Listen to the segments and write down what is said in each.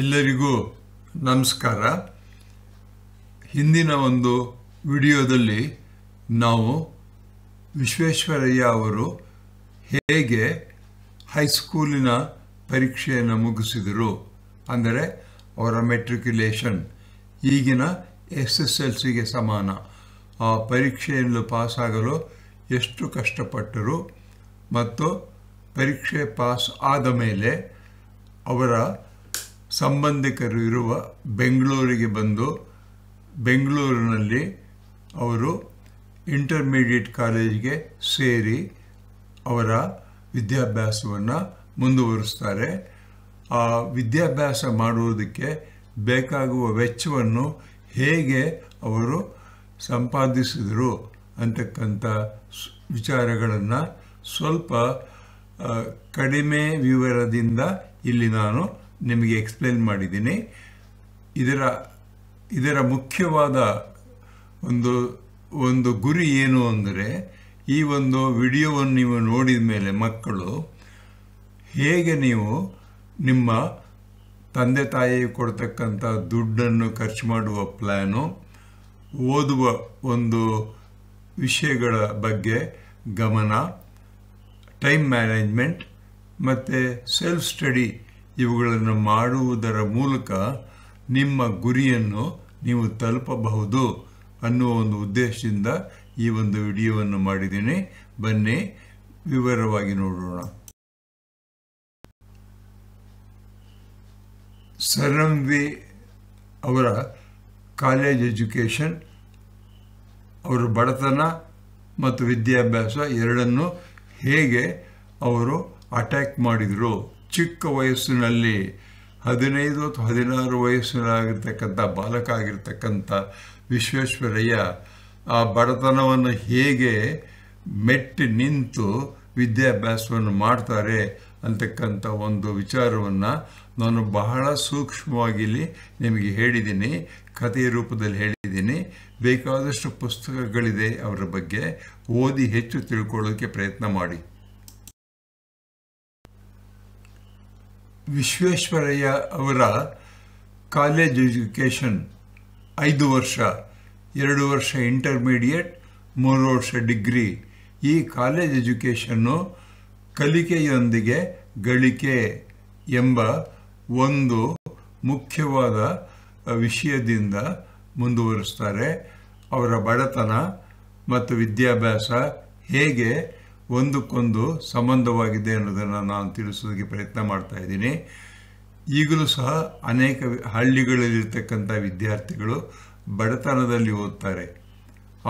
ಎಲ್ಲರಿಗೂ ನಮಸ್ಕಾರ ಹಿಂದಿನ ಒಂದು ವಿಡಿಯೋದಲ್ಲಿ ನಾವು ವಿಶ್ವೇಶ್ವರಯ್ಯ ಅವರು ಹೇಗೆ ಹೈಸ್ಕೂಲಿನ ಪರೀಕ್ಷೆಯನ್ನು ಮುಗಿಸಿದರು ಅಂದರೆ ಅವರ ಮೆಟ್ರಿಕ್ಯುಲೇಷನ್ ಈಗಿನ ಎಸ್ ಎಸ್ ಎಲ್ ಸಿಗೆ ಸಮಾನ ಆ ಪರೀಕ್ಷೆಯನ್ನು ಪಾಸಾಗಲು ಎಷ್ಟು ಕಷ್ಟಪಟ್ಟರು ಮತ್ತು ಪರೀಕ್ಷೆ ಪಾಸ್ ಆದ ಮೇಲೆ ಅವರ ಸಂಬಂಧಿಕರು ಇರುವ ಬೆಂಗಳೂರಿಗೆ ಬಂದು ಬೆಂಗಳೂರಿನಲ್ಲಿ ಅವರು ಇಂಟರ್ಮೀಡಿಯೇಟ್ ಕಾಲೇಜಿಗೆ ಸೇರಿ ಅವರ ವಿದ್ಯಾಭ್ಯಾಸವನ್ನು ಮುಂದುವರಿಸ್ತಾರೆ ಆ ವಿದ್ಯಾಭ್ಯಾಸ ಮಾಡುವುದಕ್ಕೆ ಬೇಕಾಗುವ ವೆಚ್ಚವನ್ನು ಹೇಗೆ ಅವರು ಸಂಪಾದಿಸಿದರು ಅಂತಕ್ಕಂಥ ವಿಚಾರಗಳನ್ನು ಸ್ವಲ್ಪ ಕಡಿಮೆ ವಿವರದಿಂದ ಇಲ್ಲಿ ನಾನು ನಿಮಗೆ ಎಕ್ಸ್ಪ್ಲೇನ್ ಮಾಡಿದ್ದೀನಿ ಇದರ ಇದರ ಮುಖ್ಯವಾದ ಒಂದು ಒಂದು ಗುರಿ ಏನು ಅಂದರೆ ಈ ಒಂದು ವಿಡಿಯೋವನ್ನು ನೀವು ನೋಡಿದ ಮೇಲೆ ಮಕ್ಕಳು ಹೇಗೆ ನೀವು ನಿಮ್ಮ ತಂದೆ ತಾಯಿ ಕೊಡ್ತಕ್ಕಂಥ ದುಡ್ಡನ್ನು ಖರ್ಚು ಮಾಡುವ ಪ್ಲ್ಯಾನು ಓದುವ ಒಂದು ವಿಷಯಗಳ ಬಗ್ಗೆ ಗಮನ ಟೈಮ್ ಮ್ಯಾನೇಜ್ಮೆಂಟ್ ಮತ್ತು ಸೆಲ್ಫ್ ಸ್ಟಡಿ ಇವುಗಳನ್ನು ಮಾಡುವುದರ ಮೂಲಕ ನಿಮ್ಮ ಗುರಿಯನ್ನು ನೀವು ತಲುಪಬಹುದು ಅನ್ನುವ ಒಂದು ಉದ್ದೇಶದಿಂದ ಈ ಒಂದು ವಿಡಿಯೋವನ್ನು ಮಾಡಿದ್ದೀನಿ ಬನ್ನಿ ವಿವರವಾಗಿ ನೋಡೋಣ ವಿ ಅವರ ಕಾಲೇಜ್ ಎಜುಕೇಷನ್ ಅವರ ಬಡತನ ಮತ್ತು ವಿದ್ಯಾಭ್ಯಾಸ ಎರಡನ್ನು ಹೇಗೆ ಅವರು ಅಟ್ಯಾಕ್ ಮಾಡಿದರು ಚಿಕ್ಕ ವಯಸ್ಸಿನಲ್ಲಿ ಹದಿನೈದು ಅಥವಾ ಹದಿನಾರು ವಯಸ್ಸಿನಾಗಿರ್ತಕ್ಕಂಥ ಬಾಲಕ ಆಗಿರ್ತಕ್ಕಂಥ ವಿಶ್ವೇಶ್ವರಯ್ಯ ಆ ಬಡತನವನ್ನು ಹೇಗೆ ಮೆಟ್ಟಿ ನಿಂತು ವಿದ್ಯಾಭ್ಯಾಸವನ್ನು ಮಾಡ್ತಾರೆ ಅಂತಕ್ಕಂಥ ಒಂದು ವಿಚಾರವನ್ನು ನಾನು ಬಹಳ ಸೂಕ್ಷ್ಮವಾಗಿ ಇಲ್ಲಿ ನಿಮಗೆ ಹೇಳಿದ್ದೀನಿ ಕಥೆಯ ರೂಪದಲ್ಲಿ ಹೇಳಿದ್ದೀನಿ ಬೇಕಾದಷ್ಟು ಪುಸ್ತಕಗಳಿದೆ ಅವರ ಬಗ್ಗೆ ಓದಿ ಹೆಚ್ಚು ತಿಳ್ಕೊಳ್ಳೋಕ್ಕೆ ಪ್ರಯತ್ನ ಮಾಡಿ ವಿಶ್ವೇಶ್ವರಯ್ಯ ಅವರ ಕಾಲೇಜ್ ಎಜುಕೇಷನ್ ಐದು ವರ್ಷ ಎರಡು ವರ್ಷ ಇಂಟರ್ಮೀಡಿಯೇಟ್ ಮೂರು ವರ್ಷ ಡಿಗ್ರಿ ಈ ಕಾಲೇಜ್ ಎಜುಕೇಷನ್ನು ಕಲಿಕೆಯೊಂದಿಗೆ ಗಳಿಕೆ ಎಂಬ ಒಂದು ಮುಖ್ಯವಾದ ವಿಷಯದಿಂದ ಮುಂದುವರಿಸ್ತಾರೆ ಅವರ ಬಡತನ ಮತ್ತು ವಿದ್ಯಾಭ್ಯಾಸ ಹೇಗೆ ಒಂದಕ್ಕೊಂದು ಸಂಬಂಧವಾಗಿದೆ ಅನ್ನೋದನ್ನು ನಾನು ತಿಳಿಸೋದಕ್ಕೆ ಪ್ರಯತ್ನ ಮಾಡ್ತಾ ಇದ್ದೀನಿ ಈಗಲೂ ಸಹ ಅನೇಕ ಹಳ್ಳಿಗಳಲ್ಲಿರ್ತಕ್ಕಂಥ ವಿದ್ಯಾರ್ಥಿಗಳು ಬಡತನದಲ್ಲಿ ಓದ್ತಾರೆ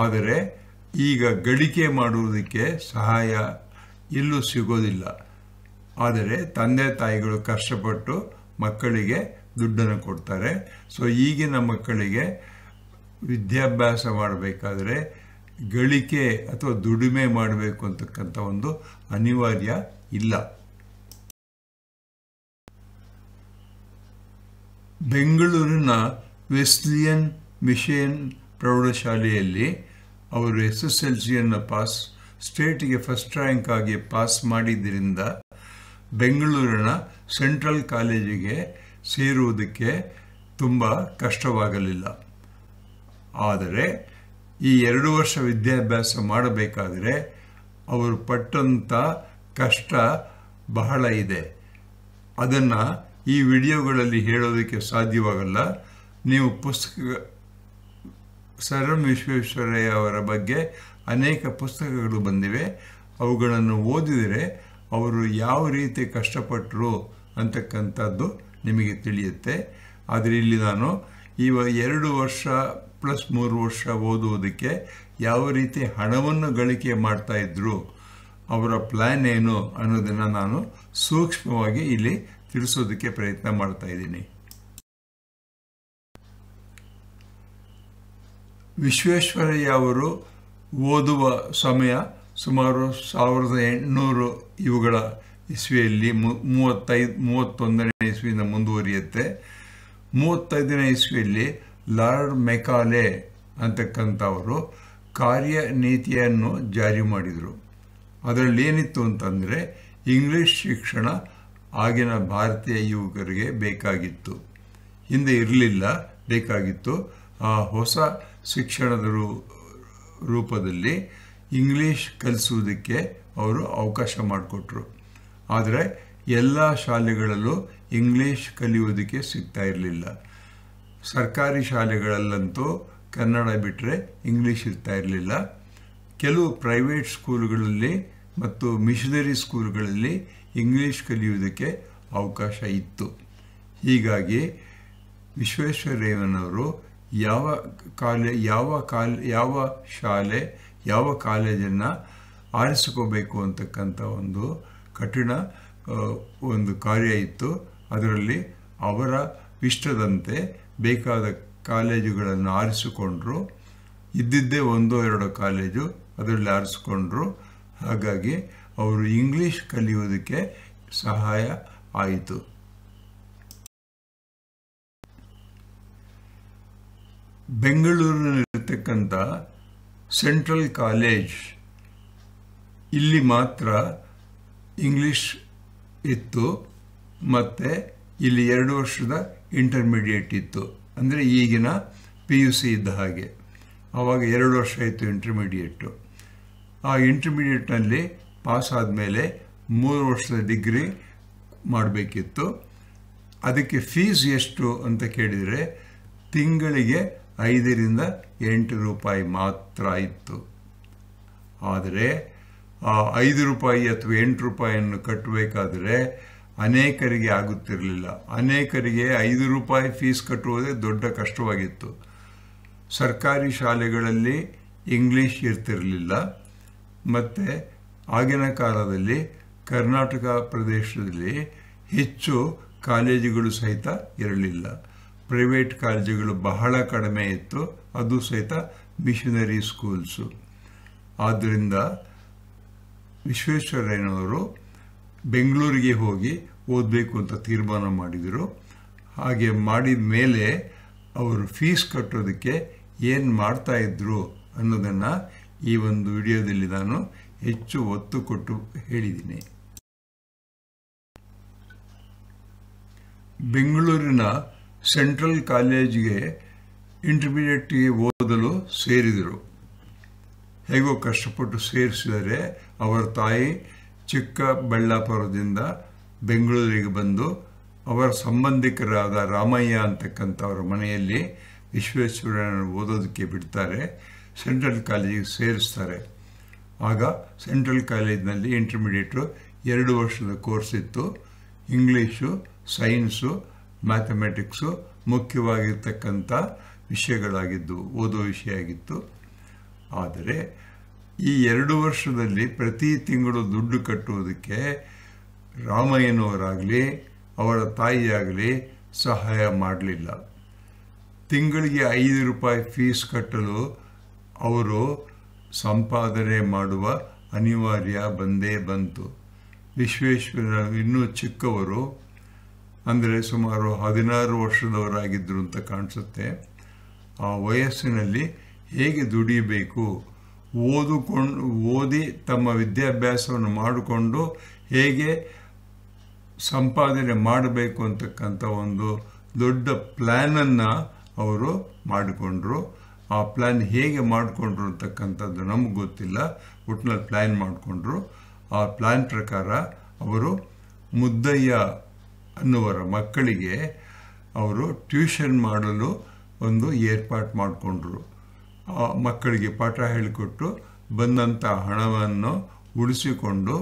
ಆದರೆ ಈಗ ಗಳಿಕೆ ಮಾಡುವುದಕ್ಕೆ ಸಹಾಯ ಇಲ್ಲೂ ಸಿಗೋದಿಲ್ಲ ಆದರೆ ತಂದೆ ತಾಯಿಗಳು ಕಷ್ಟಪಟ್ಟು ಮಕ್ಕಳಿಗೆ ದುಡ್ಡನ್ನು ಕೊಡ್ತಾರೆ ಸೊ ಈಗಿನ ಮಕ್ಕಳಿಗೆ ವಿದ್ಯಾಭ್ಯಾಸ ಮಾಡಬೇಕಾದ್ರೆ ಗಳಿಕೆ ಅಥವಾ ದುಡಿಮೆ ಮಾಡಬೇಕು ಅಂತಕ್ಕಂಥ ಒಂದು ಅನಿವಾರ್ಯ ಇಲ್ಲ ಬೆಂಗಳೂರಿನ ವೆಸ್ಲಿಯನ್ ಮಿಷನ್ ಪ್ರೌಢಶಾಲೆಯಲ್ಲಿ ಅವರು ಎಸ್ ಎಸ್ ಎಲ್ ಸಿಯನ್ನು ಪಾಸ್ ಸ್ಟೇಟಿಗೆ ಫಸ್ಟ್ ರ್ಯಾಂಕ್ ಆಗಿ ಪಾಸ್ ಮಾಡಿದ್ದರಿಂದ ಬೆಂಗಳೂರಿನ ಸೆಂಟ್ರಲ್ ಕಾಲೇಜಿಗೆ ಸೇರುವುದಕ್ಕೆ ತುಂಬ ಕಷ್ಟವಾಗಲಿಲ್ಲ ಆದರೆ ಈ ಎರಡು ವರ್ಷ ವಿದ್ಯಾಭ್ಯಾಸ ಮಾಡಬೇಕಾದರೆ ಅವರು ಪಟ್ಟಂಥ ಕಷ್ಟ ಬಹಳ ಇದೆ ಅದನ್ನು ಈ ವಿಡಿಯೋಗಳಲ್ಲಿ ಹೇಳೋದಕ್ಕೆ ಸಾಧ್ಯವಾಗಲ್ಲ ನೀವು ಪುಸ್ತಕ ಸರ್ ಎಂ ವಿಶ್ವೇಶ್ವರಯ್ಯ ಅವರ ಬಗ್ಗೆ ಅನೇಕ ಪುಸ್ತಕಗಳು ಬಂದಿವೆ ಅವುಗಳನ್ನು ಓದಿದರೆ ಅವರು ಯಾವ ರೀತಿ ಕಷ್ಟಪಟ್ಟರು ಅಂತಕ್ಕಂಥದ್ದು ನಿಮಗೆ ತಿಳಿಯುತ್ತೆ ಆದರೆ ಇಲ್ಲಿ ನಾನು ಇವ ಎರಡು ವರ್ಷ ಪ್ಲಸ್ ಮೂರು ವರ್ಷ ಓದುವುದಕ್ಕೆ ಯಾವ ರೀತಿ ಹಣವನ್ನು ಗಳಿಕೆ ಮಾಡ್ತಾ ಇದ್ರು ಅವರ ಪ್ಲಾನ್ ಏನು ಅನ್ನೋದನ್ನ ನಾನು ಸೂಕ್ಷ್ಮವಾಗಿ ಇಲ್ಲಿ ತಿಳಿಸೋದಕ್ಕೆ ಪ್ರಯತ್ನ ಮಾಡ್ತಾ ಇದ್ದೀನಿ ವಿಶ್ವೇಶ್ವರಯ್ಯ ಅವರು ಓದುವ ಸಮಯ ಸುಮಾರು ಸಾವಿರದ ಎಂಟುನೂರು ಇವುಗಳ ಇಸ್ವಿಯಲ್ಲಿ ಮೂವತ್ತೈದು ಮೂವತ್ತೊಂದನೇ ಇಸ್ವಿಯಿಂದ ಮುಂದುವರಿಯುತ್ತೆ ಮೂವತ್ತೈದನೇ ಇಸ್ವಿಯಲ್ಲಿ ಲಾರ್ಡ್ ಮೆಕಾಲೆ ಅಂತಕ್ಕಂಥವರು ಕಾರ್ಯನೀತಿಯನ್ನು ಜಾರಿ ಮಾಡಿದರು ಅದರಲ್ಲಿ ಏನಿತ್ತು ಅಂತಂದರೆ ಇಂಗ್ಲಿಷ್ ಶಿಕ್ಷಣ ಆಗಿನ ಭಾರತೀಯ ಯುವಕರಿಗೆ ಬೇಕಾಗಿತ್ತು ಹಿಂದೆ ಇರಲಿಲ್ಲ ಬೇಕಾಗಿತ್ತು ಆ ಹೊಸ ಶಿಕ್ಷಣದ ರೂಪದಲ್ಲಿ ಇಂಗ್ಲೀಷ್ ಕಲಿಸುವುದಕ್ಕೆ ಅವರು ಅವಕಾಶ ಮಾಡಿಕೊಟ್ರು ಆದರೆ ಎಲ್ಲ ಶಾಲೆಗಳಲ್ಲೂ ಇಂಗ್ಲೀಷ್ ಕಲಿಯೋದಕ್ಕೆ ಸಿಗ್ತಾ ಇರಲಿಲ್ಲ ಸರ್ಕಾರಿ ಶಾಲೆಗಳಲ್ಲಂತೂ ಕನ್ನಡ ಬಿಟ್ಟರೆ ಇಂಗ್ಲೀಷ್ ಇರ್ತಾ ಇರಲಿಲ್ಲ ಕೆಲವು ಪ್ರೈವೇಟ್ ಸ್ಕೂಲ್ಗಳಲ್ಲಿ ಮತ್ತು ಮಿಷನರಿ ಸ್ಕೂಲ್ಗಳಲ್ಲಿ ಇಂಗ್ಲೀಷ್ ಕಲಿಯುವುದಕ್ಕೆ ಅವಕಾಶ ಇತ್ತು ಹೀಗಾಗಿ ವಿಶ್ವೇಶ್ವರಯ್ಯನವರು ಯಾವ ಕಾಲೇ ಯಾವ ಕಾಲ್ ಯಾವ ಶಾಲೆ ಯಾವ ಕಾಲೇಜನ್ನು ಆರಿಸ್ಕೋಬೇಕು ಅಂತಕ್ಕಂಥ ಒಂದು ಕಠಿಣ ಒಂದು ಕಾರ್ಯ ಇತ್ತು ಅದರಲ್ಲಿ ಅವರ ಇಷ್ಟದಂತೆ ಬೇಕಾದ ಕಾಲೇಜುಗಳನ್ನು ಆರಿಸಿಕೊಂಡ್ರು ಇದ್ದಿದ್ದೇ ಒಂದೋ ಎರಡು ಕಾಲೇಜು ಅದರಲ್ಲಿ ಆರಿಸಿಕೊಂಡ್ರು ಹಾಗಾಗಿ ಅವರು ಇಂಗ್ಲೀಷ್ ಕಲಿಯೋದಕ್ಕೆ ಸಹಾಯ ಆಯಿತು ಬೆಂಗಳೂರಿನಲ್ಲಿರ್ತಕ್ಕಂಥ ಸೆಂಟ್ರಲ್ ಕಾಲೇಜ್ ಇಲ್ಲಿ ಮಾತ್ರ ಇಂಗ್ಲಿಷ್ ಇತ್ತು ಮತ್ತು ಇಲ್ಲಿ ಎರಡು ವರ್ಷದ ಇಂಟರ್ಮೀಡಿಯೇಟ್ ಇತ್ತು ಅಂದರೆ ಈಗಿನ ಪಿ ಯು ಸಿ ಇದ್ದ ಹಾಗೆ ಆವಾಗ ಎರಡು ವರ್ಷ ಇತ್ತು ಇಂಟರ್ಮೀಡಿಯೇಟು ಆ ಇಂಟರ್ಮೀಡಿಯೇಟ್ನಲ್ಲಿ ಪಾಸ್ ಆದಮೇಲೆ ಮೂರು ವರ್ಷದ ಡಿಗ್ರಿ ಮಾಡಬೇಕಿತ್ತು ಅದಕ್ಕೆ ಫೀಸ್ ಎಷ್ಟು ಅಂತ ಕೇಳಿದರೆ ತಿಂಗಳಿಗೆ ಐದರಿಂದ ಎಂಟು ರೂಪಾಯಿ ಮಾತ್ರ ಇತ್ತು ಆದರೆ ಆ ಐದು ರೂಪಾಯಿ ಅಥವಾ ಎಂಟು ರೂಪಾಯಿಯನ್ನು ಕಟ್ಟಬೇಕಾದ್ರೆ ಅನೇಕರಿಗೆ ಆಗುತ್ತಿರಲಿಲ್ಲ ಅನೇಕರಿಗೆ ಐದು ರೂಪಾಯಿ ಫೀಸ್ ಕಟ್ಟುವುದೇ ದೊಡ್ಡ ಕಷ್ಟವಾಗಿತ್ತು ಸರ್ಕಾರಿ ಶಾಲೆಗಳಲ್ಲಿ ಇಂಗ್ಲೀಷ್ ಇರ್ತಿರಲಿಲ್ಲ ಮತ್ತು ಆಗಿನ ಕಾಲದಲ್ಲಿ ಕರ್ನಾಟಕ ಪ್ರದೇಶದಲ್ಲಿ ಹೆಚ್ಚು ಕಾಲೇಜುಗಳು ಸಹಿತ ಇರಲಿಲ್ಲ ಪ್ರೈವೇಟ್ ಕಾಲೇಜುಗಳು ಬಹಳ ಕಡಿಮೆ ಇತ್ತು ಅದು ಸಹಿತ ಮಿಷನರಿ ಸ್ಕೂಲ್ಸು ಆದ್ದರಿಂದ ವಿಶ್ವೇಶ್ವರಯ್ಯನವರು ಬೆಂಗಳೂರಿಗೆ ಹೋಗಿ ಓದಬೇಕು ಅಂತ ತೀರ್ಮಾನ ಮಾಡಿದರು ಹಾಗೆ ಮಾಡಿದ ಮೇಲೆ ಅವರು ಫೀಸ್ ಕಟ್ಟೋದಕ್ಕೆ ಏನು ಮಾಡ್ತಾ ಮಾಡ್ತಾಯಿದ್ರು ಅನ್ನೋದನ್ನು ಈ ಒಂದು ವಿಡಿಯೋದಲ್ಲಿ ನಾನು ಹೆಚ್ಚು ಒತ್ತು ಕೊಟ್ಟು ಹೇಳಿದ್ದೀನಿ ಬೆಂಗಳೂರಿನ ಸೆಂಟ್ರಲ್ ಕಾಲೇಜಿಗೆ ಇಂಟರ್ಮೀಡಿಯೇಟ್ಗೆ ಓದಲು ಸೇರಿದರು ಹೇಗೋ ಕಷ್ಟಪಟ್ಟು ಸೇರಿಸಿದರೆ ಅವರ ತಾಯಿ ಚಿಕ್ಕಬಳ್ಳಾಪುರದಿಂದ ಬೆಂಗಳೂರಿಗೆ ಬಂದು ಅವರ ಸಂಬಂಧಿಕರಾದ ರಾಮಯ್ಯ ಅಂತಕ್ಕಂಥವರ ಮನೆಯಲ್ಲಿ ವಿಶ್ವೇಶ್ವರಯ್ಯನ ಓದೋದಕ್ಕೆ ಬಿಡ್ತಾರೆ ಸೆಂಟ್ರಲ್ ಕಾಲೇಜಿಗೆ ಸೇರಿಸ್ತಾರೆ ಆಗ ಸೆಂಟ್ರಲ್ ಕಾಲೇಜಿನಲ್ಲಿ ಇಂಟರ್ಮಿಡಿಯೇಟು ಎರಡು ವರ್ಷದ ಕೋರ್ಸ್ ಇತ್ತು ಇಂಗ್ಲೀಷು ಸೈನ್ಸು ಮ್ಯಾಥಮೆಟಿಕ್ಸು ಮುಖ್ಯವಾಗಿರ್ತಕ್ಕಂಥ ವಿಷಯಗಳಾಗಿದ್ದು ಓದೋ ವಿಷಯ ಆಗಿತ್ತು ಆದರೆ ಈ ಎರಡು ವರ್ಷದಲ್ಲಿ ಪ್ರತಿ ತಿಂಗಳು ದುಡ್ಡು ಕಟ್ಟುವುದಕ್ಕೆ ರಾಮಯ್ಯನವರಾಗಲಿ ಅವರ ತಾಯಿಯಾಗಲಿ ಸಹಾಯ ಮಾಡಲಿಲ್ಲ ತಿಂಗಳಿಗೆ ಐದು ರೂಪಾಯಿ ಫೀಸ್ ಕಟ್ಟಲು ಅವರು ಸಂಪಾದನೆ ಮಾಡುವ ಅನಿವಾರ್ಯ ಬಂದೇ ಬಂತು ವಿಶ್ವೇಶ್ವರ ಇನ್ನೂ ಚಿಕ್ಕವರು ಅಂದರೆ ಸುಮಾರು ಹದಿನಾರು ವರ್ಷದವರಾಗಿದ್ದರು ಅಂತ ಕಾಣಿಸುತ್ತೆ ಆ ವಯಸ್ಸಿನಲ್ಲಿ ಹೇಗೆ ದುಡಿಬೇಕು ಓದಿಕೊಂಡು ಓದಿ ತಮ್ಮ ವಿದ್ಯಾಭ್ಯಾಸವನ್ನು ಮಾಡಿಕೊಂಡು ಹೇಗೆ ಸಂಪಾದನೆ ಮಾಡಬೇಕು ಅಂತಕ್ಕಂಥ ಒಂದು ದೊಡ್ಡ ಪ್ಲ್ಯಾನನ್ನು ಅವರು ಮಾಡಿಕೊಂಡ್ರು ಆ ಪ್ಲ್ಯಾನ್ ಹೇಗೆ ಮಾಡಿಕೊಂಡ್ರು ಅಂತಕ್ಕಂಥದ್ದು ನಮಗೆ ಗೊತ್ತಿಲ್ಲ ಒಟ್ಟಿನಲ್ಲಿ ಪ್ಲ್ಯಾನ್ ಮಾಡಿಕೊಂಡ್ರು ಆ ಪ್ಲ್ಯಾನ್ ಪ್ರಕಾರ ಅವರು ಮುದ್ದಯ್ಯ ಅನ್ನುವರ ಮಕ್ಕಳಿಗೆ ಅವರು ಟ್ಯೂಷನ್ ಮಾಡಲು ಒಂದು ಏರ್ಪಾಟ್ ಮಾಡಿಕೊಂಡ್ರು ಮಕ್ಕಳಿಗೆ ಪಾಠ ಹೇಳಿಕೊಟ್ಟು ಬಂದಂಥ ಹಣವನ್ನು ಉಳಿಸಿಕೊಂಡು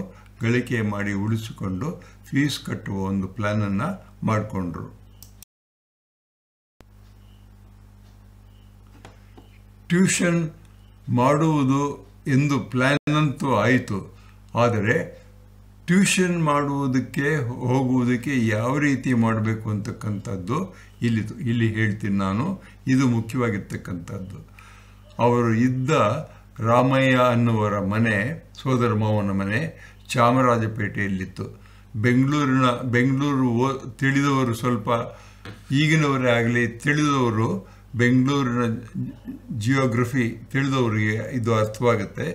ಗಳಿಕೆ ಮಾಡಿ ಉಳಿಸಿಕೊಂಡು ಫೀಸ್ ಕಟ್ಟುವ ಒಂದು ಪ್ಲ್ಯಾನನ್ನು ಮಾಡಿಕೊಂಡ್ರು ಟ್ಯೂಷನ್ ಮಾಡುವುದು ಎಂದು ಪ್ಲ್ಯಾನಂತೂ ಆಯಿತು ಆದರೆ ಟ್ಯೂಷನ್ ಮಾಡುವುದಕ್ಕೆ ಹೋಗುವುದಕ್ಕೆ ಯಾವ ರೀತಿ ಮಾಡಬೇಕು ಅಂತಕ್ಕಂಥದ್ದು ಇಲ್ಲಿ ಇಲ್ಲಿ ಹೇಳ್ತೀನಿ ನಾನು ಇದು ಮುಖ್ಯವಾಗಿರ್ತಕ್ಕಂಥದ್ದು ಅವರು ಇದ್ದ ರಾಮಯ್ಯ ಅನ್ನುವರ ಮನೆ ಸೋದರ ಮಾವನ ಮನೆ ಚಾಮರಾಜಪೇಟೆಯಲ್ಲಿತ್ತು ಬೆಂಗಳೂರಿನ ಬೆಂಗಳೂರು ಓ ತಿಳಿದವರು ಸ್ವಲ್ಪ ಈಗಿನವರೇ ಆಗಲಿ ತಿಳಿದವರು ಬೆಂಗಳೂರಿನ ಜಿಯೋಗ್ರಫಿ ತಿಳಿದವರಿಗೆ ಇದು ಅರ್ಥವಾಗುತ್ತೆ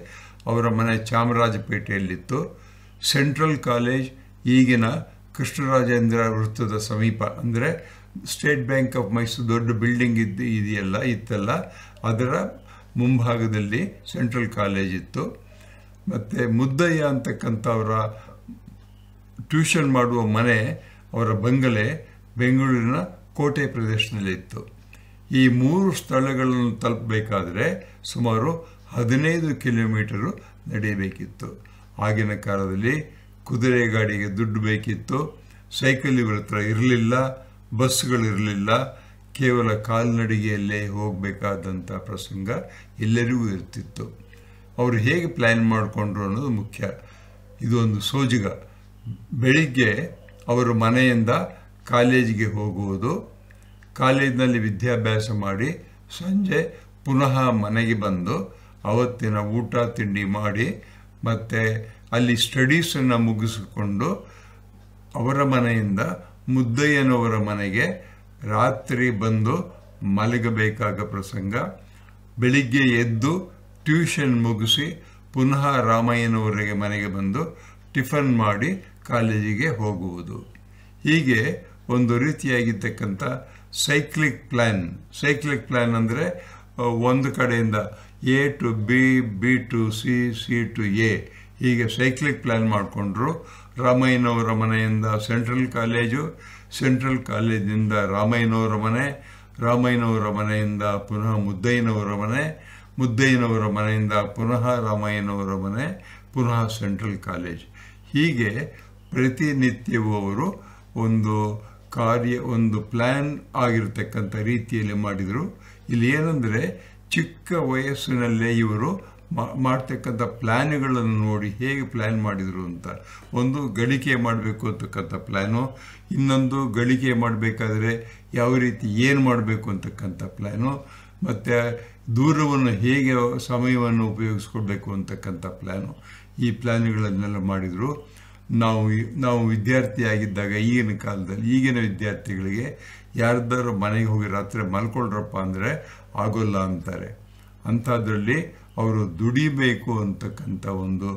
ಅವರ ಮನೆ ಚಾಮರಾಜಪೇಟೆಯಲ್ಲಿತ್ತು ಸೆಂಟ್ರಲ್ ಕಾಲೇಜ್ ಈಗಿನ ಕೃಷ್ಣರಾಜೇಂದ್ರ ವೃತ್ತದ ಸಮೀಪ ಅಂದರೆ ಸ್ಟೇಟ್ ಬ್ಯಾಂಕ್ ಆಫ್ ಮೈಸೂರು ದೊಡ್ಡ ಬಿಲ್ಡಿಂಗ್ ಇದ್ದು ಇದೆಯಲ್ಲ ಇತ್ತಲ್ಲ ಅದರ ಮುಂಭಾಗದಲ್ಲಿ ಸೆಂಟ್ರಲ್ ಕಾಲೇಜ್ ಇತ್ತು ಮತ್ತು ಮುದ್ದಯ್ಯ ಅಂತಕ್ಕಂಥವರ ಟ್ಯೂಷನ್ ಮಾಡುವ ಮನೆ ಅವರ ಬಂಗಲೆ ಬೆಂಗಳೂರಿನ ಕೋಟೆ ಪ್ರದೇಶದಲ್ಲಿತ್ತು ಈ ಮೂರು ಸ್ಥಳಗಳನ್ನು ತಲುಪಬೇಕಾದರೆ ಸುಮಾರು ಹದಿನೈದು ಕಿಲೋಮೀಟರು ನಡೆಯಬೇಕಿತ್ತು ಆಗಿನ ಕಾಲದಲ್ಲಿ ಕುದುರೆ ಗಾಡಿಗೆ ದುಡ್ಡು ಬೇಕಿತ್ತು ಸೈಕಲ್ ಇವರ ಹತ್ರ ಇರಲಿಲ್ಲ ಬಸ್ಗಳಿರಲಿಲ್ಲ ಕೇವಲ ಕಾಲ್ನಡಿಗೆಯಲ್ಲೇ ಹೋಗಬೇಕಾದಂಥ ಪ್ರಸಂಗ ಎಲ್ಲರಿಗೂ ಇರ್ತಿತ್ತು ಅವರು ಹೇಗೆ ಪ್ಲ್ಯಾನ್ ಮಾಡಿಕೊಂಡ್ರು ಅನ್ನೋದು ಮುಖ್ಯ ಇದೊಂದು ಸೋಜಿಗ ಬೆಳಿಗ್ಗೆ ಅವರು ಮನೆಯಿಂದ ಕಾಲೇಜಿಗೆ ಹೋಗುವುದು ಕಾಲೇಜಿನಲ್ಲಿ ವಿದ್ಯಾಭ್ಯಾಸ ಮಾಡಿ ಸಂಜೆ ಪುನಃ ಮನೆಗೆ ಬಂದು ಅವತ್ತಿನ ಊಟ ತಿಂಡಿ ಮಾಡಿ ಮತ್ತು ಅಲ್ಲಿ ಸ್ಟಡೀಸನ್ನು ಮುಗಿಸಿಕೊಂಡು ಅವರ ಮನೆಯಿಂದ ಮುದ್ದಯ್ಯನವರ ಮನೆಗೆ ರಾತ್ರಿ ಬಂದು ಮಲಗಬೇಕಾದ ಪ್ರಸಂಗ ಬೆಳಿಗ್ಗೆ ಎದ್ದು ಟ್ಯೂಷನ್ ಮುಗಿಸಿ ಪುನಃ ರಾಮಯ್ಯನವರಿಗೆ ಮನೆಗೆ ಬಂದು ಟಿಫನ್ ಮಾಡಿ ಕಾಲೇಜಿಗೆ ಹೋಗುವುದು ಹೀಗೆ ಒಂದು ರೀತಿಯಾಗಿರ್ತಕ್ಕಂಥ ಸೈಕ್ಲಿಕ್ ಪ್ಲ್ಯಾನ್ ಸೈಕ್ಲಿಕ್ ಪ್ಲ್ಯಾನ್ ಅಂದರೆ ಒಂದು ಕಡೆಯಿಂದ A to B B to C C to A ಹೀಗೆ ಸೈಕ್ಲಿಕ್ ಪ್ಲ್ಯಾನ್ ಮಾಡಿಕೊಂಡ್ರು ರಾಮಯ್ಯನವರ ಮನೆಯಿಂದ ಸೆಂಟ್ರಲ್ ಕಾಲೇಜು ಸೆಂಟ್ರಲ್ ಕಾಲೇಜಿನಿಂದ ರಾಮಯ್ಯನವರ ಮನೆ ರಾಮಯ್ಯನವರ ಮನೆಯಿಂದ ಪುನಃ ಮುದ್ದಯ್ಯನವರ ಮನೆ ಮುದ್ದಯ್ಯನವರ ಮನೆಯಿಂದ ಪುನಃ ರಾಮಯ್ಯನವರ ಮನೆ ಪುನಃ ಸೆಂಟ್ರಲ್ ಕಾಲೇಜ್ ಹೀಗೆ ಪ್ರತಿನಿತ್ಯವೂ ಅವರು ಒಂದು ಕಾರ್ಯ ಒಂದು ಪ್ಲ್ಯಾನ್ ಆಗಿರತಕ್ಕಂಥ ರೀತಿಯಲ್ಲಿ ಮಾಡಿದರು ಇಲ್ಲಿ ಏನಂದರೆ ಚಿಕ್ಕ ವಯಸ್ಸಿನಲ್ಲೇ ಇವರು ಮಾಡ್ತಕ್ಕಂಥ ಪ್ಲ್ಯಾನ್ಗಳನ್ನು ನೋಡಿ ಹೇಗೆ ಪ್ಲ್ಯಾನ್ ಮಾಡಿದರು ಅಂತ ಒಂದು ಗಳಿಕೆ ಮಾಡಬೇಕು ಅಂತಕ್ಕಂಥ ಪ್ಲ್ಯಾನು ಇನ್ನೊಂದು ಗಳಿಕೆ ಮಾಡಬೇಕಾದ್ರೆ ಯಾವ ರೀತಿ ಏನು ಮಾಡಬೇಕು ಅಂತಕ್ಕಂಥ ಪ್ಲ್ಯಾನು ಮತ್ತು ದೂರವನ್ನು ಹೇಗೆ ಸಮಯವನ್ನು ಉಪಯೋಗಿಸ್ಕೊಳ್ಬೇಕು ಅಂತಕ್ಕಂಥ ಪ್ಲ್ಯಾನು ಈ ಪ್ಲ್ಯಾನ್ಗಳನ್ನೆಲ್ಲ ಮಾಡಿದರು ನಾವು ನಾವು ವಿದ್ಯಾರ್ಥಿಯಾಗಿದ್ದಾಗ ಈಗಿನ ಕಾಲದಲ್ಲಿ ಈಗಿನ ವಿದ್ಯಾರ್ಥಿಗಳಿಗೆ ಯಾರ್ದಾರು ಮನೆಗೆ ಹೋಗಿ ರಾತ್ರಿ ಮಲ್ಕೊಳ್ರಪ್ಪ ಅಂದರೆ ಆಗೋಲ್ಲ ಅಂತಾರೆ ಅಂಥದ್ರಲ್ಲಿ ಅವರು ದುಡಿಬೇಕು ಅಂತಕ್ಕಂಥ ಒಂದು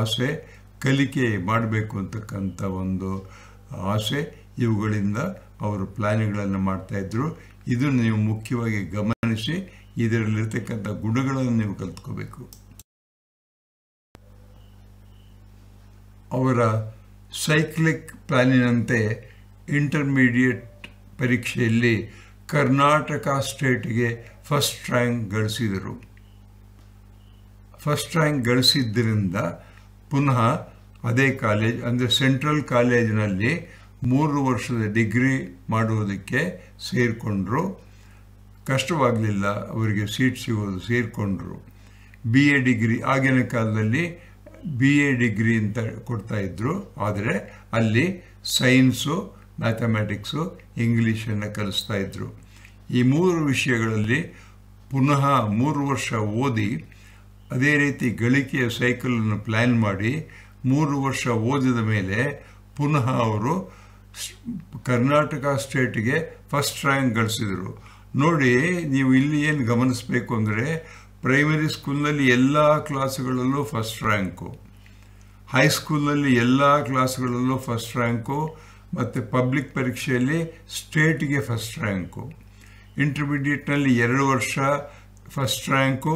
ಆಸೆ ಕಲಿಕೆ ಮಾಡಬೇಕು ಅಂತಕ್ಕಂಥ ಒಂದು ಆಸೆ ಇವುಗಳಿಂದ ಅವರು ಪ್ಲ್ಯಾನ್ಗಳನ್ನು ಮಾಡ್ತಾಯಿದ್ರು ಇದನ್ನು ನೀವು ಮುಖ್ಯವಾಗಿ ಗಮನಿಸಿ ಇದರಲ್ಲಿರ್ತಕ್ಕಂಥ ಗುಣಗಳನ್ನು ನೀವು ಕಲ್ತ್ಕೋಬೇಕು ಅವರ ಸೈಕ್ಲಿಕ್ ಪ್ಲಾನಿನಂತೆ ಇಂಟರ್ಮೀಡಿಯೇಟ್ ಪರೀಕ್ಷೆಯಲ್ಲಿ ಕರ್ನಾಟಕ ಸ್ಟೇಟಿಗೆ ಫಸ್ಟ್ ರ್ಯಾಂಕ್ ಗಳಿಸಿದರು ಫಸ್ಟ್ ರ್ಯಾಂಕ್ ಗಳಿಸಿದ್ದರಿಂದ ಪುನಃ ಅದೇ ಕಾಲೇಜ್ ಅಂದರೆ ಸೆಂಟ್ರಲ್ ಕಾಲೇಜಿನಲ್ಲಿ ಮೂರು ವರ್ಷದ ಡಿಗ್ರಿ ಮಾಡುವುದಕ್ಕೆ ಸೇರಿಕೊಂಡ್ರು ಕಷ್ಟವಾಗಲಿಲ್ಲ ಅವರಿಗೆ ಸೀಟ್ ಸಿಗೋದು ಸೇರಿಕೊಂಡ್ರು ಬಿ ಎ ಡಿಗ್ರಿ ಆಗಿನ ಕಾಲದಲ್ಲಿ ಬಿ ಎ ಡಿಗ್ರಿ ಅಂತ ಕೊಡ್ತಾಯಿದ್ರು ಆದರೆ ಅಲ್ಲಿ ಸೈನ್ಸು ಮ್ಯಾಥಮೆಟಿಕ್ಸು ಇಂಗ್ಲೀಷನ್ನು ಕಲಿಸ್ತಾ ಇದ್ದರು ಈ ಮೂರು ವಿಷಯಗಳಲ್ಲಿ ಪುನಃ ಮೂರು ವರ್ಷ ಓದಿ ಅದೇ ರೀತಿ ಗಳಿಕೆಯ ಸೈಕಲನ್ನು ಪ್ಲ್ಯಾನ್ ಮಾಡಿ ಮೂರು ವರ್ಷ ಓದಿದ ಮೇಲೆ ಪುನಃ ಅವರು ಕರ್ನಾಟಕ ಸ್ಟೇಟ್ಗೆ ಫಸ್ಟ್ ರ್ಯಾಂಕ್ ಗಳಿಸಿದರು ನೋಡಿ ನೀವು ಇಲ್ಲಿ ಏನು ಗಮನಿಸಬೇಕು ಅಂದರೆ ಪ್ರೈಮರಿ ಸ್ಕೂಲ್ನಲ್ಲಿ ಎಲ್ಲ ಕ್ಲಾಸ್ಗಳಲ್ಲೂ ಫಸ್ಟ್ ರ್ಯಾಂಕು ಹೈಸ್ಕೂಲ್ನಲ್ಲಿ ಎಲ್ಲ ಕ್ಲಾಸ್ಗಳಲ್ಲೂ ಫಸ್ಟ್ ರ್ಯಾಂಕು ಮತ್ತು ಪಬ್ಲಿಕ್ ಪರೀಕ್ಷೆಯಲ್ಲಿ ಸ್ಟೇಟ್ಗೆ ಫಸ್ಟ್ ರ್ಯಾಂಕು ಇಂಟರ್ಮೀಡಿಯೇಟ್ನಲ್ಲಿ ಎರಡು ವರ್ಷ ಫಸ್ಟ್ ರ್ಯಾಂಕು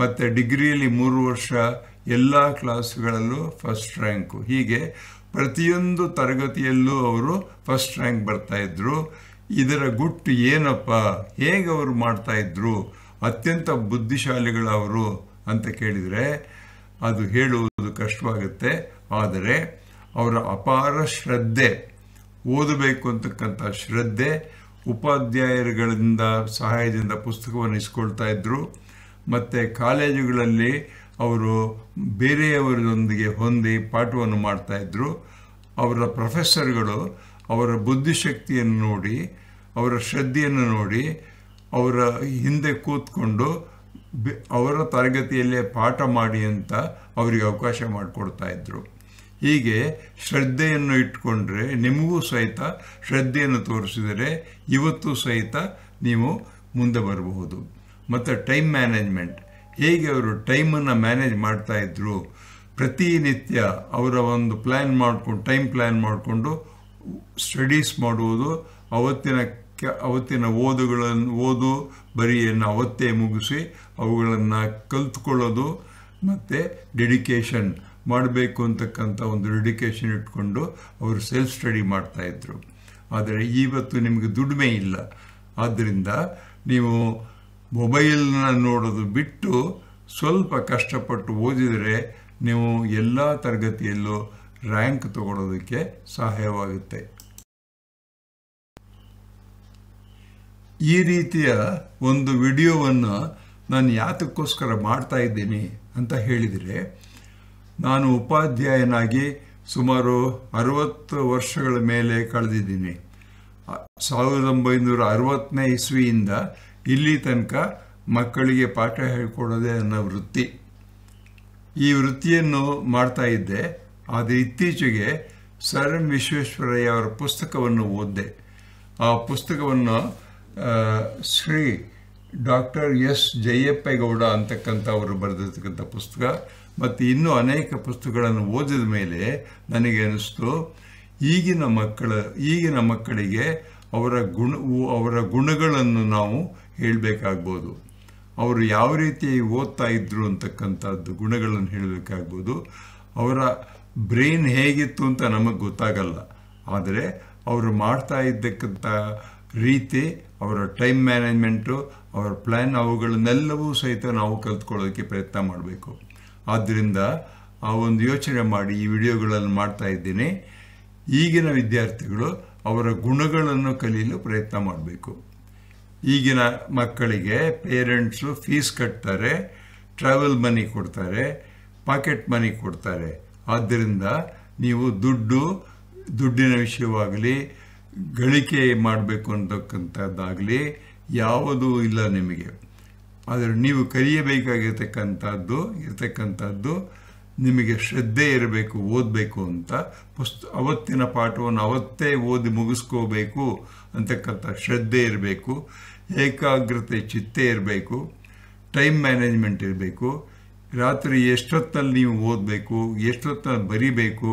ಮತ್ತು ಡಿಗ್ರಿಯಲ್ಲಿ ಮೂರು ವರ್ಷ ಎಲ್ಲ ಕ್ಲಾಸ್ಗಳಲ್ಲೂ ಫಸ್ಟ್ ರ್ಯಾಂಕು ಹೀಗೆ ಪ್ರತಿಯೊಂದು ತರಗತಿಯಲ್ಲೂ ಅವರು ಫಸ್ಟ್ ರ್ಯಾಂಕ್ ಬರ್ತಾಯಿದ್ರು ಇದರ ಗುಟ್ಟು ಏನಪ್ಪ ಹೇಗೆ ಅವರು ಮಾಡ್ತಾಯಿದ್ರು ಅತ್ಯಂತ ಬುದ್ಧಿಶಾಲಿಗಳವರು ಅಂತ ಕೇಳಿದರೆ ಅದು ಹೇಳುವುದು ಕಷ್ಟವಾಗುತ್ತೆ ಆದರೆ ಅವರ ಅಪಾರ ಶ್ರದ್ಧೆ ಓದಬೇಕು ಅಂತಕ್ಕಂಥ ಶ್ರದ್ಧೆ ಉಪಾಧ್ಯಾಯರುಗಳಿಂದ ಸಹಾಯದಿಂದ ಪುಸ್ತಕವನ್ನು ಇಸ್ಕೊಳ್ತಾ ಇದ್ದರು ಮತ್ತು ಕಾಲೇಜುಗಳಲ್ಲಿ ಅವರು ಬೇರೆಯವರೊಂದಿಗೆ ಹೊಂದಿ ಪಾಠವನ್ನು ಮಾಡ್ತಾಯಿದ್ರು ಅವರ ಪ್ರೊಫೆಸರ್ಗಳು ಅವರ ಬುದ್ಧಿಶಕ್ತಿಯನ್ನು ನೋಡಿ ಅವರ ಶ್ರದ್ಧೆಯನ್ನು ನೋಡಿ ಅವರ ಹಿಂದೆ ಕೂತ್ಕೊಂಡು ಅವರ ತರಗತಿಯಲ್ಲೇ ಪಾಠ ಮಾಡಿ ಅಂತ ಅವರಿಗೆ ಅವಕಾಶ ಮಾಡಿಕೊಡ್ತಾಯಿದ್ರು ಹೀಗೆ ಶ್ರದ್ಧೆಯನ್ನು ಇಟ್ಕೊಂಡ್ರೆ ನಿಮಗೂ ಸಹಿತ ಶ್ರದ್ಧೆಯನ್ನು ತೋರಿಸಿದರೆ ಇವತ್ತು ಸಹಿತ ನೀವು ಮುಂದೆ ಬರಬಹುದು ಮತ್ತು ಟೈಮ್ ಮ್ಯಾನೇಜ್ಮೆಂಟ್ ಹೇಗೆ ಅವರು ಟೈಮನ್ನು ಮ್ಯಾನೇಜ್ ಮಾಡ್ತಾಯಿದ್ರು ಪ್ರತಿನಿತ್ಯ ಅವರ ಒಂದು ಪ್ಲ್ಯಾನ್ ಮಾಡಿಕೊಂಡು ಟೈಮ್ ಪ್ಲ್ಯಾನ್ ಮಾಡಿಕೊಂಡು ಸ್ಟಡೀಸ್ ಮಾಡುವುದು ಅವತ್ತಿನ ಕೆ ಅವತ್ತಿನ ಓದುಗಳನ್ನು ಓದು ಬರಿಯನ್ನು ಅವತ್ತೇ ಮುಗಿಸಿ ಅವುಗಳನ್ನು ಕಲ್ತ್ಕೊಳ್ಳೋದು ಮತ್ತು ಡೆಡಿಕೇಶನ್ ಮಾಡಬೇಕು ಅಂತಕ್ಕಂಥ ಒಂದು ಡೆಡಿಕೇಶನ್ ಇಟ್ಕೊಂಡು ಅವರು ಸೆಲ್ಫ್ ಸ್ಟಡಿ ಮಾಡ್ತಾಯಿದ್ರು ಆದರೆ ಇವತ್ತು ನಿಮಗೆ ದುಡಿಮೆ ಇಲ್ಲ ಆದ್ದರಿಂದ ನೀವು ಮೊಬೈಲ್ನ ನೋಡೋದು ಬಿಟ್ಟು ಸ್ವಲ್ಪ ಕಷ್ಟಪಟ್ಟು ಓದಿದರೆ ನೀವು ಎಲ್ಲ ತರಗತಿಯಲ್ಲೂ ರ್ಯಾಂಕ್ ತಗೊಳ್ಳೋದಕ್ಕೆ ಸಹಾಯವಾಗುತ್ತೆ ಈ ರೀತಿಯ ಒಂದು ವಿಡಿಯೋವನ್ನು ನಾನು ಯಾತಕ್ಕೋಸ್ಕರ ಮಾಡ್ತಾ ಇದ್ದೀನಿ ಅಂತ ಹೇಳಿದರೆ ನಾನು ಉಪಾಧ್ಯಾಯನಾಗಿ ಸುಮಾರು ಅರವತ್ತು ವರ್ಷಗಳ ಮೇಲೆ ಕಳೆದಿದ್ದೀನಿ ಸಾವಿರದ ಒಂಬೈನೂರ ಅರವತ್ತನೇ ಇಸ್ವಿಯಿಂದ ಇಲ್ಲಿ ತನಕ ಮಕ್ಕಳಿಗೆ ಪಾಠ ಹೇಳ್ಕೊಡೋದೇ ಅನ್ನೋ ವೃತ್ತಿ ಈ ವೃತ್ತಿಯನ್ನು ಮಾಡ್ತಾ ಇದ್ದೆ ಆದರೆ ಇತ್ತೀಚೆಗೆ ಸರ್ ಎಂ ವಿಶ್ವೇಶ್ವರಯ್ಯ ಅವರ ಪುಸ್ತಕವನ್ನು ಓದಿದೆ ಆ ಪುಸ್ತಕವನ್ನು ಶ್ರೀ ಡಾಕ್ಟರ್ ಎಸ್ ಜಯಪ್ಪೇಗೌಡ ಅಂತಕ್ಕಂಥ ಅವರು ಬರೆದಿರ್ತಕ್ಕಂಥ ಪುಸ್ತಕ ಮತ್ತು ಇನ್ನೂ ಅನೇಕ ಪುಸ್ತಕಗಳನ್ನು ಓದಿದ ಮೇಲೆ ನನಗೆ ಅನಿಸ್ತು ಈಗಿನ ಮಕ್ಕಳ ಈಗಿನ ಮಕ್ಕಳಿಗೆ ಅವರ ಗುಣ ಅವರ ಗುಣಗಳನ್ನು ನಾವು ಹೇಳಬೇಕಾಗ್ಬೋದು ಅವರು ಯಾವ ರೀತಿ ಓದ್ತಾ ಇದ್ದರು ಅಂತಕ್ಕಂಥದ್ದು ಗುಣಗಳನ್ನು ಹೇಳಬೇಕಾಗ್ಬೋದು ಅವರ ಬ್ರೈನ್ ಹೇಗಿತ್ತು ಅಂತ ನಮಗೆ ಗೊತ್ತಾಗಲ್ಲ ಆದರೆ ಅವರು ಮಾಡ್ತಾ ಇದ್ದಕ್ಕಂಥ ರೀತಿ ಅವರ ಟೈಮ್ ಮ್ಯಾನೇಜ್ಮೆಂಟು ಅವರ ಪ್ಲ್ಯಾನ್ ಅವುಗಳನ್ನೆಲ್ಲವೂ ಸಹಿತ ನಾವು ಕಲ್ತ್ಕೊಳ್ಳೋದಕ್ಕೆ ಪ್ರಯತ್ನ ಮಾಡಬೇಕು ಆದ್ದರಿಂದ ಆ ಒಂದು ಯೋಚನೆ ಮಾಡಿ ಈ ವಿಡಿಯೋಗಳನ್ನು ಮಾಡ್ತಾ ಇದ್ದೀನಿ ಈಗಿನ ವಿದ್ಯಾರ್ಥಿಗಳು ಅವರ ಗುಣಗಳನ್ನು ಕಲಿಯಲು ಪ್ರಯತ್ನ ಮಾಡಬೇಕು ಈಗಿನ ಮಕ್ಕಳಿಗೆ ಪೇರೆಂಟ್ಸು ಫೀಸ್ ಕಟ್ತಾರೆ ಟ್ರಾವೆಲ್ ಮನಿ ಕೊಡ್ತಾರೆ ಪಾಕೆಟ್ ಮನಿ ಕೊಡ್ತಾರೆ ಆದ್ದರಿಂದ ನೀವು ದುಡ್ಡು ದುಡ್ಡಿನ ವಿಷಯವಾಗಲಿ ಗಳಿಕೆ ಮಾಡಬೇಕು ಅಂತಕ್ಕಂಥದ್ದಾಗಲಿ ಯಾವುದೂ ಇಲ್ಲ ನಿಮಗೆ ಆದರೆ ನೀವು ಕಲಿಯಬೇಕಾಗಿರ್ತಕ್ಕಂಥದ್ದು ಇರತಕ್ಕಂಥದ್ದು ನಿಮಗೆ ಶ್ರದ್ಧೆ ಇರಬೇಕು ಓದಬೇಕು ಅಂತ ಪುಸ್ತ ಅವತ್ತಿನ ಪಾಠವನ್ನು ಅವತ್ತೇ ಓದಿ ಮುಗಿಸ್ಕೋಬೇಕು ಅಂತಕ್ಕಂಥ ಶ್ರದ್ಧೆ ಇರಬೇಕು ಏಕಾಗ್ರತೆ ಚಿತ್ತೆ ಇರಬೇಕು ಟೈಮ್ ಮ್ಯಾನೇಜ್ಮೆಂಟ್ ಇರಬೇಕು ರಾತ್ರಿ ಎಷ್ಟೊತ್ತಲ್ಲಿ ನೀವು ಓದಬೇಕು ಎಷ್ಟೊತ್ತಲ್ಲಿ ಬರಿಬೇಕು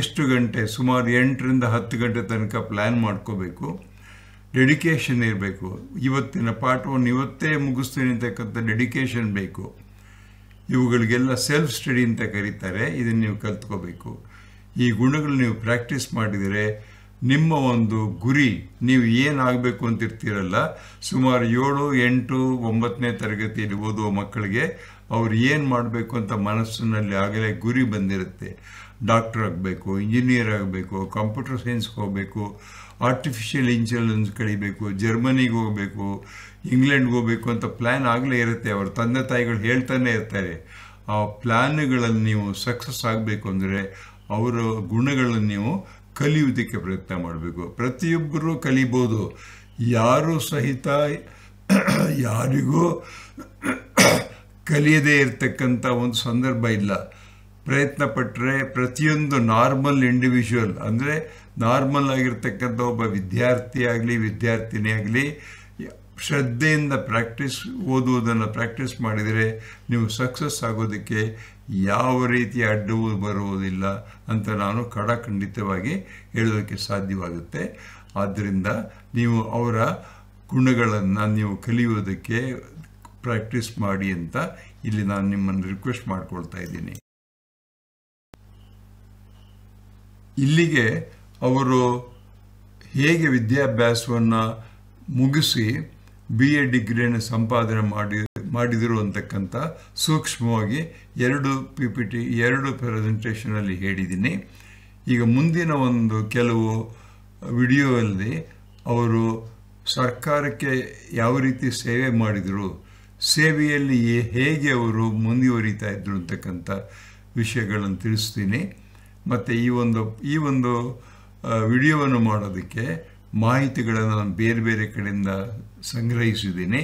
ಎಷ್ಟು ಗಂಟೆ ಸುಮಾರು ಎಂಟರಿಂದ ಹತ್ತು ಗಂಟೆ ತನಕ ಪ್ಲ್ಯಾನ್ ಮಾಡ್ಕೋಬೇಕು ಡೆಡಿಕೇಶನ್ ಇರಬೇಕು ಇವತ್ತಿನ ಪಾಠವನ್ನು ಇವತ್ತೇ ಮುಗಿಸ್ತೀನಿ ಅಂತಕ್ಕಂಥ ಡೆಡಿಕೇಶನ್ ಬೇಕು ಇವುಗಳಿಗೆಲ್ಲ ಸೆಲ್ಫ್ ಸ್ಟಡಿ ಅಂತ ಕರೀತಾರೆ ಇದನ್ನು ನೀವು ಕಲ್ತ್ಕೋಬೇಕು ಈ ಗುಣಗಳು ನೀವು ಪ್ರಾಕ್ಟೀಸ್ ಮಾಡಿದರೆ ನಿಮ್ಮ ಒಂದು ಗುರಿ ನೀವು ಏನಾಗಬೇಕು ಅಂತಿರ್ತೀರಲ್ಲ ಸುಮಾರು ಏಳು ಎಂಟು ಒಂಬತ್ತನೇ ತರಗತಿಯಲ್ಲಿ ಓದುವ ಮಕ್ಕಳಿಗೆ ಅವ್ರು ಏನು ಮಾಡಬೇಕು ಅಂತ ಮನಸ್ಸಿನಲ್ಲಿ ಆಗಲೇ ಗುರಿ ಬಂದಿರುತ್ತೆ ಡಾಕ್ಟರ್ ಆಗಬೇಕು ಇಂಜಿನಿಯರ್ ಆಗಬೇಕು ಕಂಪ್ಯೂಟರ್ ಸೈನ್ಸ್ಗೆ ಹೋಗಬೇಕು ಆರ್ಟಿಫಿಷಿಯಲ್ ಇಂಟೆಲಿಜೆನ್ಸ್ ಕಲಿಬೇಕು ಜರ್ಮನಿಗೆ ಹೋಗಬೇಕು ಇಂಗ್ಲೆಂಡ್ಗೆ ಹೋಗಬೇಕು ಅಂತ ಪ್ಲ್ಯಾನ್ ಆಗಲೇ ಇರುತ್ತೆ ಅವ್ರ ತಂದೆ ತಾಯಿಗಳು ಹೇಳ್ತಾನೆ ಇರ್ತಾರೆ ಆ ಪ್ಲ್ಯಾನ್ಗಳಲ್ಲಿ ನೀವು ಸಕ್ಸಸ್ ಆಗಬೇಕು ಅಂದರೆ ಅವರ ಗುಣಗಳನ್ನು ನೀವು ಕಲಿಯುವುದಕ್ಕೆ ಪ್ರಯತ್ನ ಮಾಡಬೇಕು ಪ್ರತಿಯೊಬ್ಬರೂ ಕಲಿಬೋದು ಯಾರು ಸಹಿತ ಯಾರಿಗೂ ಕಲಿಯದೇ ಇರತಕ್ಕಂಥ ಒಂದು ಸಂದರ್ಭ ಇಲ್ಲ ಪ್ರಯತ್ನ ಪಟ್ಟರೆ ಪ್ರತಿಯೊಂದು ನಾರ್ಮಲ್ ಇಂಡಿವಿಜುವಲ್ ಅಂದರೆ ನಾರ್ಮಲ್ ಆಗಿರ್ತಕ್ಕಂಥ ಒಬ್ಬ ವಿದ್ಯಾರ್ಥಿ ಆಗಲಿ ವಿದ್ಯಾರ್ಥಿನಿ ಆಗಲಿ ಶ್ರದ್ಧೆಯಿಂದ ಪ್ರಾಕ್ಟೀಸ್ ಓದುವುದನ್ನು ಪ್ರಾಕ್ಟೀಸ್ ಮಾಡಿದರೆ ನೀವು ಸಕ್ಸಸ್ ಆಗೋದಕ್ಕೆ ಯಾವ ರೀತಿಯ ಅಡ್ಡವು ಬರುವುದಿಲ್ಲ ಅಂತ ನಾನು ಖಡಾಖಂಡಿತವಾಗಿ ಹೇಳೋದಕ್ಕೆ ಸಾಧ್ಯವಾಗುತ್ತೆ ಆದ್ದರಿಂದ ನೀವು ಅವರ ಗುಣಗಳನ್ನು ನೀವು ಕಲಿಯೋದಕ್ಕೆ ಪ್ರಾಕ್ಟೀಸ್ ಮಾಡಿ ಅಂತ ಇಲ್ಲಿ ನಾನು ನಿಮ್ಮನ್ನು ರಿಕ್ವೆಸ್ಟ್ ಮಾಡಿಕೊಳ್ತಾ ಇದ್ದೀನಿ ಇಲ್ಲಿಗೆ ಅವರು ಹೇಗೆ ವಿದ್ಯಾಭ್ಯಾಸವನ್ನು ಮುಗಿಸಿ ಬಿ ಎ ಡಿಗ್ರಿಯನ್ನು ಸಂಪಾದನೆ ಮಾಡಿ ಮಾಡಿದರು ಅಂತಕ್ಕಂಥ ಸೂಕ್ಷ್ಮವಾಗಿ ಎರಡು ಪಿ ಪಿ ಟಿ ಎರಡು ಪ್ರೆಸೆಂಟೇಷನಲ್ಲಿ ಹೇಳಿದ್ದೀನಿ ಈಗ ಮುಂದಿನ ಒಂದು ಕೆಲವು ವಿಡಿಯೋದಲ್ಲಿ ಅವರು ಸರ್ಕಾರಕ್ಕೆ ಯಾವ ರೀತಿ ಸೇವೆ ಮಾಡಿದರು ಸೇವೆಯಲ್ಲಿ ಹೇಗೆ ಅವರು ಮುಂದುವರಿತಾ ಇದ್ರು ಅಂತಕ್ಕಂಥ ವಿಷಯಗಳನ್ನು ತಿಳಿಸ್ತೀನಿ ಮತ್ತು ಈ ಒಂದು ಈ ಒಂದು ವಿಡಿಯೋವನ್ನು ಮಾಡೋದಕ್ಕೆ ಮಾಹಿತಿಗಳನ್ನು ನಾನು ಬೇರೆ ಬೇರೆ ಕಡೆಯಿಂದ ಸಂಗ್ರಹಿಸಿದ್ದೀನಿ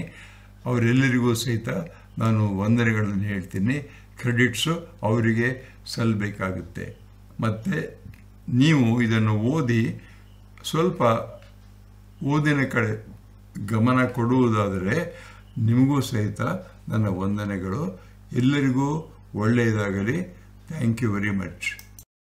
ಅವರೆಲ್ಲರಿಗೂ ಸಹಿತ ನಾನು ವಂದನೆಗಳನ್ನು ಹೇಳ್ತೀನಿ ಕ್ರೆಡಿಟ್ಸು ಅವರಿಗೆ ಸಲ್ಲಬೇಕಾಗುತ್ತೆ ಮತ್ತು ನೀವು ಇದನ್ನು ಓದಿ ಸ್ವಲ್ಪ ಓದಿನ ಕಡೆ ಗಮನ ಕೊಡುವುದಾದರೆ ನಿಮಗೂ ಸಹಿತ ನನ್ನ ವಂದನೆಗಳು ಎಲ್ಲರಿಗೂ ಒಳ್ಳೆಯದಾಗಲಿ ಥ್ಯಾಂಕ್ ಯು ವೆರಿ ಮಚ್